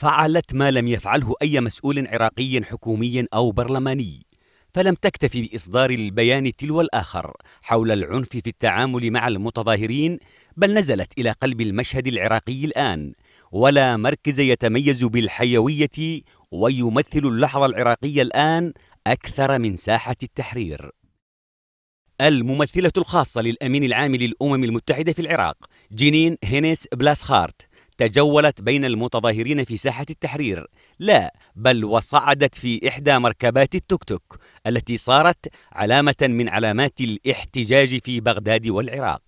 فعلت ما لم يفعله أي مسؤول عراقي حكومي أو برلماني فلم تكتفي بإصدار البيان تلو الآخر حول العنف في التعامل مع المتظاهرين بل نزلت إلى قلب المشهد العراقي الآن ولا مركز يتميز بالحيوية ويمثل اللحظة العراقية الآن أكثر من ساحة التحرير الممثلة الخاصة للأمين العام للأمم المتحدة في العراق جنين هينيس بلاسخارت تجولت بين المتظاهرين في ساحة التحرير لا بل وصعدت في إحدى مركبات التوك توك التي صارت علامة من علامات الاحتجاج في بغداد والعراق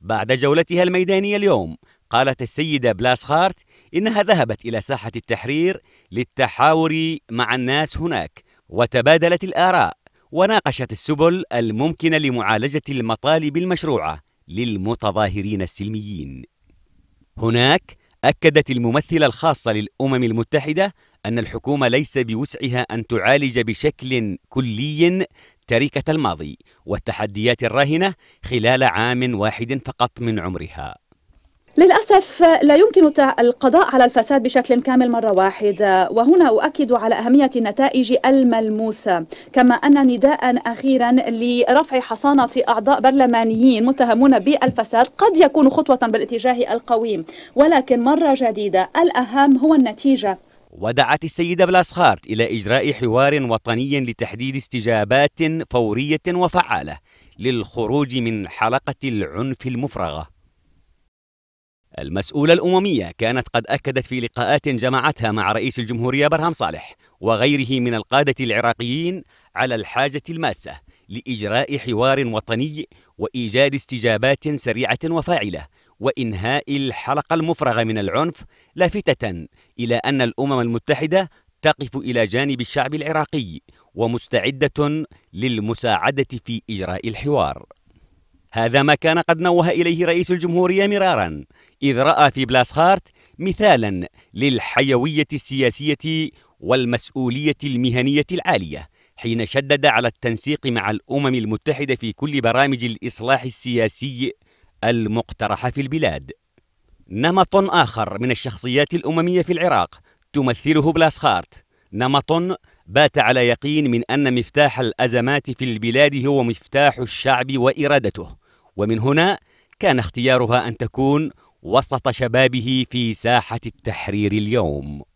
بعد جولتها الميدانية اليوم قالت السيدة بلاسخارت إنها ذهبت إلى ساحة التحرير للتحاور مع الناس هناك وتبادلت الآراء وناقشت السبل الممكنة لمعالجة المطالب المشروعة للمتظاهرين السلميين هناك أكدت الممثلة الخاصة للأمم المتحدة أن الحكومة ليس بوسعها أن تعالج بشكل كلي تركة الماضي والتحديات الراهنة خلال عام واحد فقط من عمرها للأسف لا يمكن القضاء على الفساد بشكل كامل مرة واحدة وهنا أؤكد على أهمية النتائج الملموسة كما أن نداء أخيرا لرفع حصانة أعضاء برلمانيين متهمون بالفساد قد يكون خطوة بالاتجاه القويم ولكن مرة جديدة الأهم هو النتيجة ودعت السيدة بلاسخارت إلى إجراء حوار وطني لتحديد استجابات فورية وفعالة للخروج من حلقة العنف المفرغة المسؤولة الأممية كانت قد أكدت في لقاءات جمعتها مع رئيس الجمهورية برهام صالح وغيره من القادة العراقيين على الحاجة الماسة لإجراء حوار وطني وإيجاد استجابات سريعة وفاعلة وإنهاء الحلقة المفرغة من العنف لافتة إلى أن الأمم المتحدة تقف إلى جانب الشعب العراقي ومستعدة للمساعدة في إجراء الحوار هذا ما كان قد نوه إليه رئيس الجمهورية مرارا إذ رأى في بلاسخارت مثالا للحيوية السياسية والمسؤولية المهنية العالية حين شدد على التنسيق مع الأمم المتحدة في كل برامج الإصلاح السياسي المقترحة في البلاد نمط آخر من الشخصيات الأممية في العراق تمثله بلاسخارت نمط بات على يقين من أن مفتاح الأزمات في البلاد هو مفتاح الشعب وإرادته ومن هنا كان اختيارها أن تكون وسط شبابه في ساحة التحرير اليوم